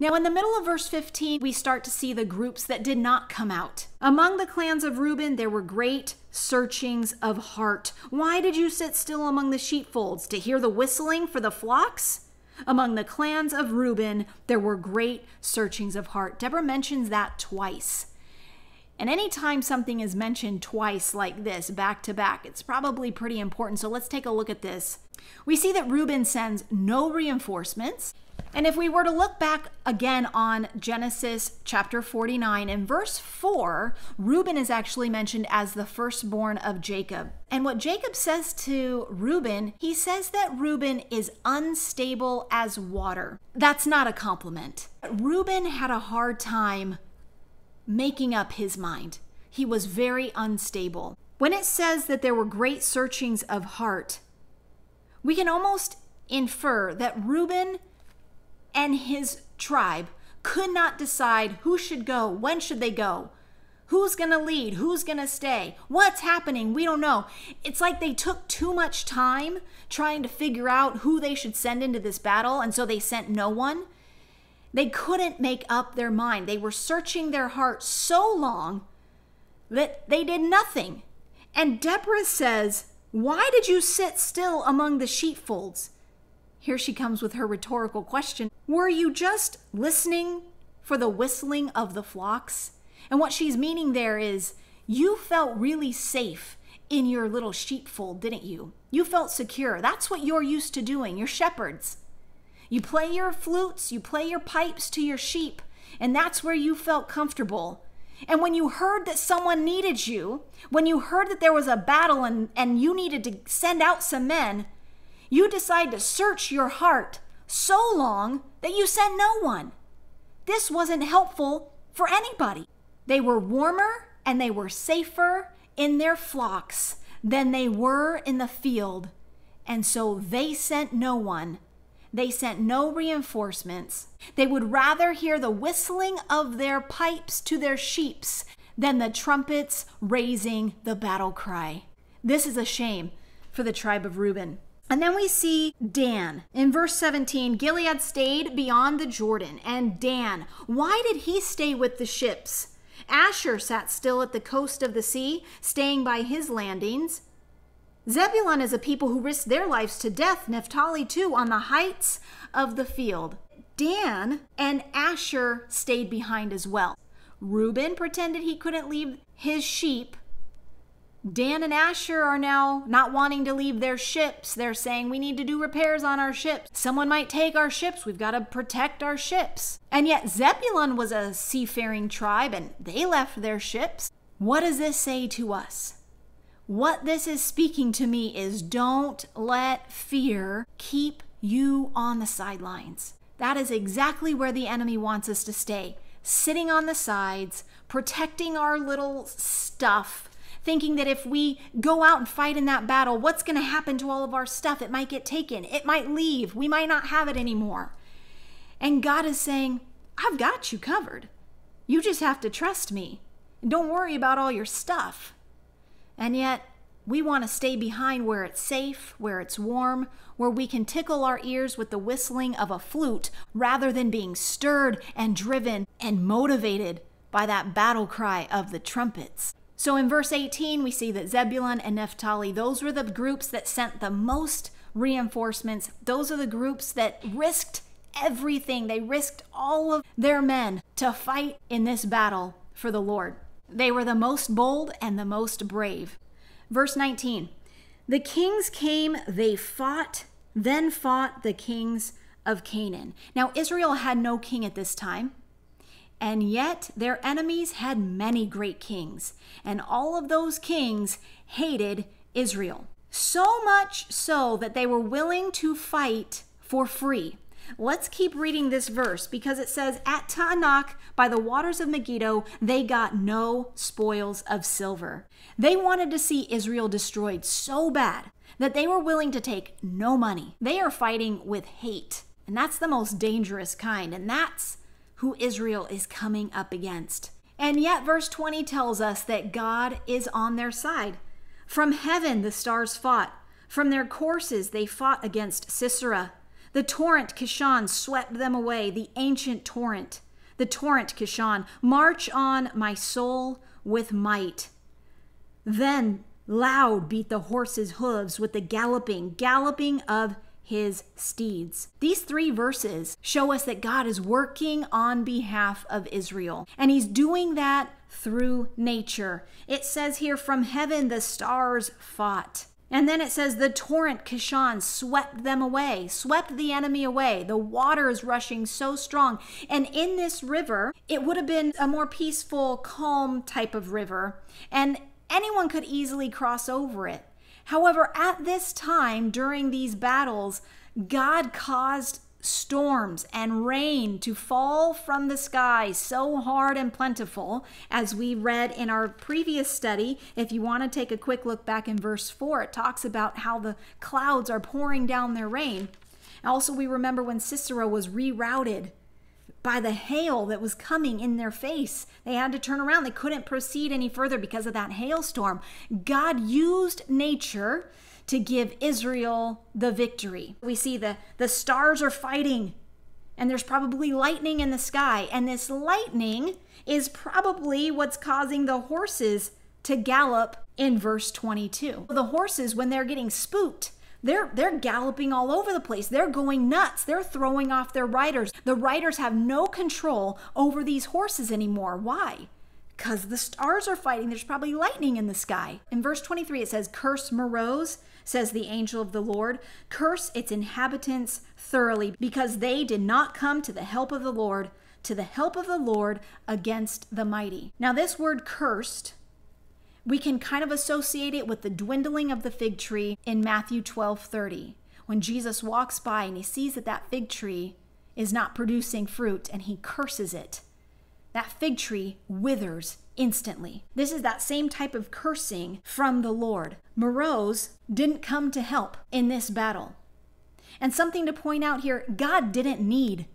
Now, in the middle of verse 15, we start to see the groups that did not come out. Among the clans of Reuben, there were great searchings of heart. Why did you sit still among the sheepfolds? To hear the whistling for the flocks? Among the clans of Reuben, there were great searchings of heart. Deborah mentions that twice. And anytime something is mentioned twice like this, back to back, it's probably pretty important. So let's take a look at this. We see that Reuben sends no reinforcements. And if we were to look back again on Genesis chapter 49 and verse 4, Reuben is actually mentioned as the firstborn of Jacob. And what Jacob says to Reuben, he says that Reuben is unstable as water. That's not a compliment. Reuben had a hard time making up his mind, he was very unstable. When it says that there were great searchings of heart, we can almost infer that Reuben and his tribe could not decide who should go, when should they go, who's going to lead, who's going to stay, what's happening, we don't know. It's like they took too much time trying to figure out who they should send into this battle, and so they sent no one. They couldn't make up their mind. They were searching their heart so long that they did nothing. And Deborah says, Why did you sit still among the sheepfolds? Here she comes with her rhetorical question Were you just listening for the whistling of the flocks? And what she's meaning there is you felt really safe in your little sheepfold, didn't you? You felt secure. That's what you're used to doing. You're shepherds. You play your flutes, you play your pipes to your sheep, and that's where you felt comfortable. And when you heard that someone needed you, when you heard that there was a battle and, and you needed to send out some men, you decide to search your heart so long that you send no one. This wasn't helpful for anybody. They were warmer and they were safer in their flocks than they were in the field. And so they sent no one. They sent no reinforcements. They would rather hear the whistling of their pipes to their sheeps than the trumpets raising the battle cry. This is a shame for the tribe of Reuben. And then we see Dan. In verse 17, Gilead stayed beyond the Jordan. And Dan, why did he stay with the ships? Asher sat still at the coast of the sea, staying by his landings. Zebulun is a people who risked their lives to death, Naphtali too, on the heights of the field. Dan and Asher stayed behind as well. Reuben pretended he couldn't leave his sheep Dan and Asher are now not wanting to leave their ships. They're saying we need to do repairs on our ships. Someone might take our ships. We've got to protect our ships. And yet, Zebulun was a seafaring tribe and they left their ships. What does this say to us? What this is speaking to me is don't let fear keep you on the sidelines. That is exactly where the enemy wants us to stay sitting on the sides, protecting our little stuff thinking that if we go out and fight in that battle, what's going to happen to all of our stuff? It might get taken, it might leave, we might not have it anymore. And God is saying, I've got you covered. You just have to trust me. Don't worry about all your stuff. And yet, we want to stay behind where it's safe, where it's warm, where we can tickle our ears with the whistling of a flute rather than being stirred and driven and motivated by that battle cry of the trumpets. So in verse 18, we see that Zebulun and Naphtali, those were the groups that sent the most reinforcements. Those are the groups that risked everything. They risked all of their men to fight in this battle for the Lord. They were the most bold and the most brave. Verse 19 The kings came, they fought, then fought the kings of Canaan. Now, Israel had no king at this time. And yet their enemies had many great kings, and all of those kings hated Israel. So much so that they were willing to fight for free. Let's keep reading this verse because it says, At Taanach, by the waters of Megiddo, they got no spoils of silver. They wanted to see Israel destroyed so bad that they were willing to take no money. They are fighting with hate, and that's the most dangerous kind, and that's who Israel is coming up against. And yet, verse 20 tells us that God is on their side. From heaven, the stars fought. From their courses, they fought against Sisera. The torrent Kishon swept them away, the ancient torrent. The torrent Kishon, march on, my soul, with might. Then loud beat the horses' hooves with the galloping, galloping of his steeds. These three verses show us that God is working on behalf of Israel, and he's doing that through nature. It says here, From heaven the stars fought. And then it says, The torrent Kishon swept them away, swept the enemy away. The water is rushing so strong. And in this river, it would have been a more peaceful, calm type of river, and anyone could easily cross over it. However, at this time during these battles, God caused storms and rain to fall from the sky so hard and plentiful, as we read in our previous study. If you want to take a quick look back in verse 4, it talks about how the clouds are pouring down their rain. Also, we remember when Cicero was rerouted by the hail that was coming in their face. They had to turn around. They couldn't proceed any further because of that hailstorm. God used nature to give Israel the victory. We see the, the stars are fighting, and there's probably lightning in the sky. And this lightning is probably what's causing the horses to gallop in verse 22. The horses, when they're getting spooked, they're they're galloping all over the place. They're going nuts. They're throwing off their riders. The riders have no control over these horses anymore. Why? Because the stars are fighting. There's probably lightning in the sky. In verse 23, it says, Curse Morose, says the angel of the Lord. Curse its inhabitants thoroughly, because they did not come to the help of the Lord, to the help of the Lord against the mighty. Now, this word cursed we can kind of associate it with the dwindling of the fig tree in Matthew 12 30, when Jesus walks by and he sees that that fig tree is not producing fruit and he curses it. That fig tree withers instantly. This is that same type of cursing from the Lord. Morose didn't come to help in this battle. And something to point out here God didn't need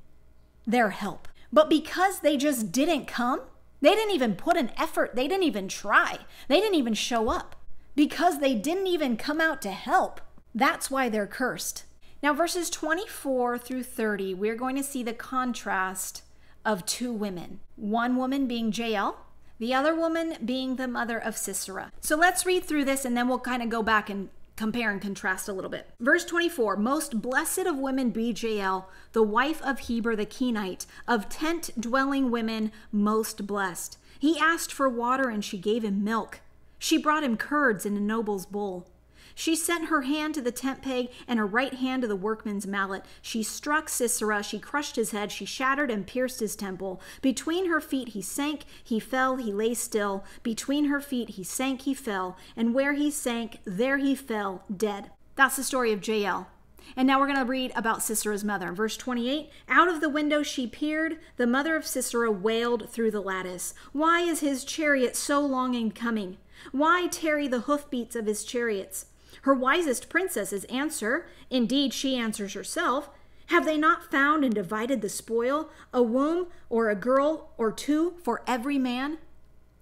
their help. But because they just didn't come, they didn't even put an effort. They didn't even try. They didn't even show up because they didn't even come out to help. That's why they're cursed. Now, verses 24 through 30, we're going to see the contrast of two women one woman being Jael, the other woman being the mother of Sisera. So let's read through this and then we'll kind of go back and compare and contrast a little bit. Verse 24 Most blessed of women be Jael, the wife of Heber the Kenite, of tent dwelling women, most blessed. He asked for water, and she gave him milk. She brought him curds in a noble's bowl. She sent her hand to the tent peg and her right hand to the workman's mallet. She struck Sisera, she crushed his head, she shattered and pierced his temple. Between her feet he sank, he fell, he lay still. Between her feet he sank, he fell, and where he sank, there he fell, dead. That's the story of Jael. And now we're going to read about Sisera's mother. Verse 28 Out of the window she peered. The mother of Sisera wailed through the lattice. Why is his chariot so long in coming? Why tarry the hoofbeats of his chariots? Her wisest princesses answer, indeed, she answers herself, Have they not found and divided the spoil, a womb or a girl or two for every man?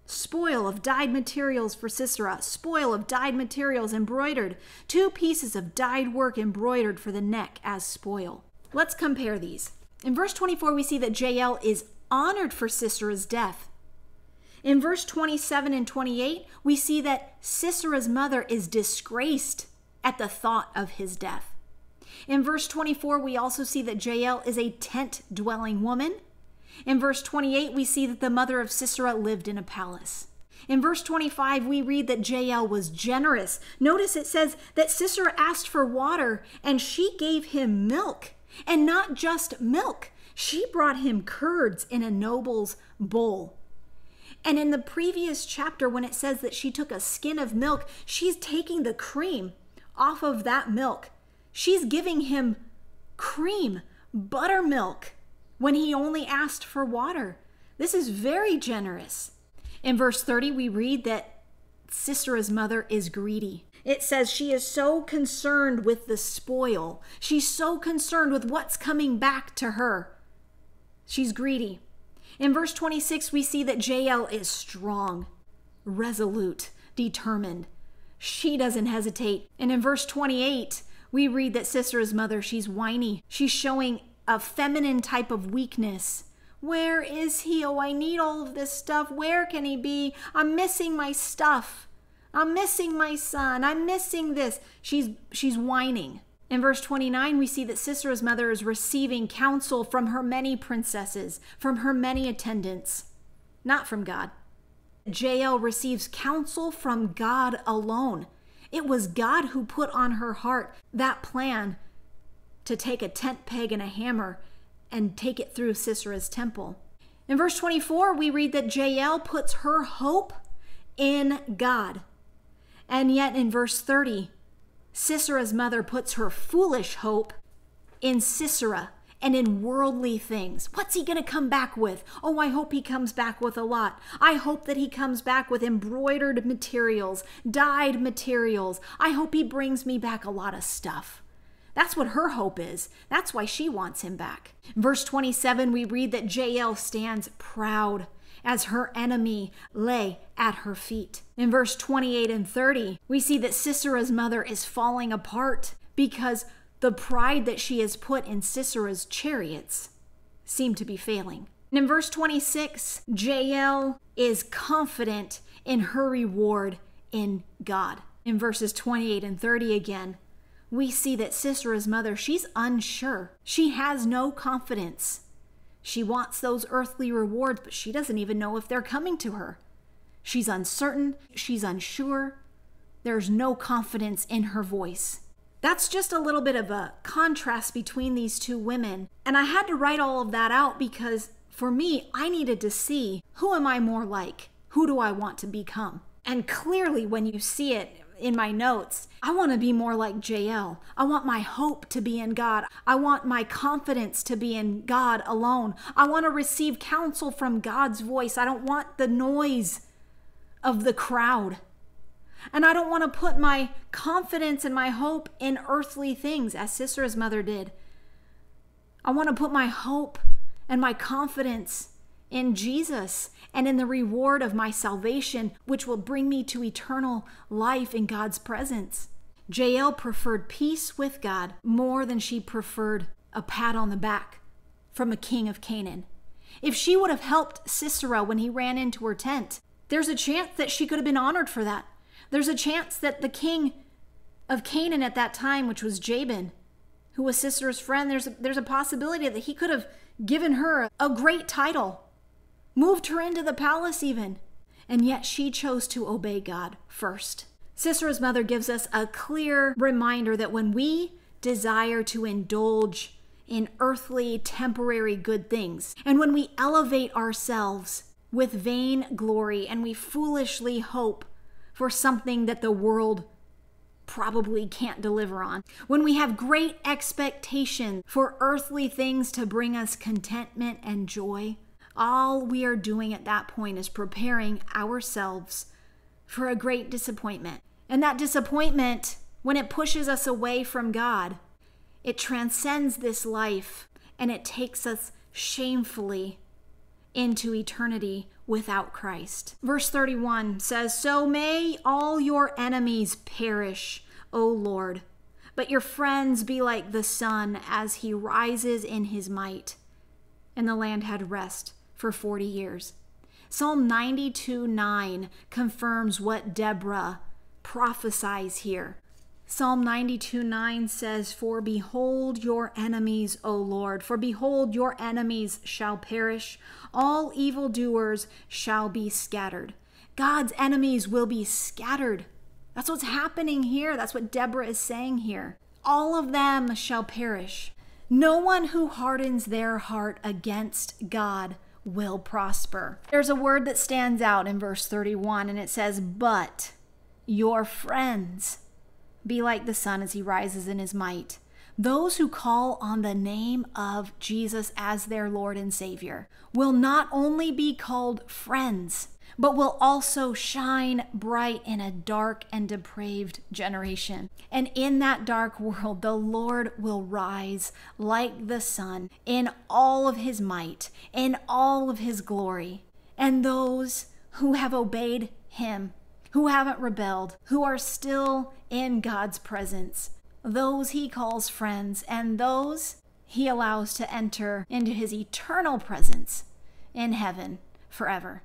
Spoil of dyed materials for Sisera, spoil of dyed materials embroidered, two pieces of dyed work embroidered for the neck as spoil. Let's compare these. In verse 24, we see that Jael is honored for Sisera's death in verse 27 and 28, we see that Sisera's mother is disgraced at the thought of his death. In verse 24, we also see that Jael is a tent dwelling woman. In verse 28, we see that the mother of Sisera lived in a palace. In verse 25, we read that Jael was generous. Notice it says that Sisera asked for water and she gave him milk, and not just milk. She brought him curds in a noble's bowl. And in the previous chapter, when it says that she took a skin of milk, she's taking the cream off of that milk. She's giving him cream, buttermilk, when he only asked for water. This is very generous. In verse 30, we read that Sisera's mother is greedy. It says she is so concerned with the spoil. She's so concerned with what's coming back to her. She's greedy. In verse 26, we see that Jael is strong, resolute, determined. She doesn't hesitate. And in verse 28, we read that Sisera's mother, she's whiny. She's showing a feminine type of weakness. Where is he? Oh, I need all of this stuff. Where can he be? I'm missing my stuff. I'm missing my son. I'm missing this. She's she's whining. In verse 29, we see that Sisera's mother is receiving counsel from her many princesses, from her many attendants, not from God. Jael receives counsel from God alone. It was God who put on her heart that plan to take a tent peg and a hammer and take it through Sisera's temple. In verse 24, we read that Jael puts her hope in God. And yet in verse 30, Sisera's mother puts her foolish hope in Sisera and in worldly things. What's he going to come back with? Oh, I hope he comes back with a lot. I hope that he comes back with embroidered materials, dyed materials. I hope he brings me back a lot of stuff. That's what her hope is. That's why she wants him back. In verse 27, we read that JL stands proud as her enemy lay at her feet. In verse 28 and 30, we see that Sisera's mother is falling apart because the pride that she has put in Sisera's chariots seem to be failing. And in verse 26, Jael is confident in her reward in God. In verses 28 and 30 again, we see that Sisera's mother, she's unsure. She has no confidence she wants those earthly rewards, but she doesn't even know if they're coming to her. She's uncertain, she's unsure. There's no confidence in her voice. That's just a little bit of a contrast between these two women. And I had to write all of that out because for me, I needed to see who am I more like? Who do I want to become? And clearly, when you see it, in my notes. I want to be more like JL. I want my hope to be in God. I want my confidence to be in God alone. I want to receive counsel from God's voice. I don't want the noise of the crowd. And I don't want to put my confidence and my hope in earthly things, as Sisera's mother did. I want to put my hope and my confidence in Jesus and in the reward of my salvation, which will bring me to eternal life in God's presence. JL preferred peace with God more than she preferred a pat on the back from a king of Canaan. If she would have helped Sisera when he ran into her tent, there's a chance that she could have been honored for that. There's a chance that the king of Canaan at that time, which was Jabin, who was Sisera's friend, there's a, there's a possibility that he could have given her a great title moved her into the palace, even. And yet she chose to obey God first. Sisera's mother gives us a clear reminder that when we desire to indulge in earthly, temporary good things, and when we elevate ourselves with vain glory and we foolishly hope for something that the world probably can't deliver on, when we have great expectation for earthly things to bring us contentment and joy, all we are doing at that point is preparing ourselves for a great disappointment. And that disappointment, when it pushes us away from God, it transcends this life and it takes us shamefully into eternity without Christ. Verse 31 says, So may all your enemies perish, O Lord, but your friends be like the sun as he rises in his might. And the land had rest for 40 years. Psalm 92 9 confirms what Deborah prophesies here. Psalm 92 9 says, For behold your enemies, O Lord, for behold your enemies shall perish, all evildoers shall be scattered. God's enemies will be scattered. That's what's happening here. That's what Deborah is saying here. All of them shall perish. No one who hardens their heart against God will prosper. There's a word that stands out in verse 31 and it says, But your friends be like the sun as he rises in his might. Those who call on the name of Jesus as their Lord and Savior will not only be called friends, but will also shine bright in a dark and depraved generation. And in that dark world, the Lord will rise like the sun in all of his might, in all of his glory. And those who have obeyed him, who haven't rebelled, who are still in God's presence, those he calls friends, and those he allows to enter into his eternal presence in heaven forever.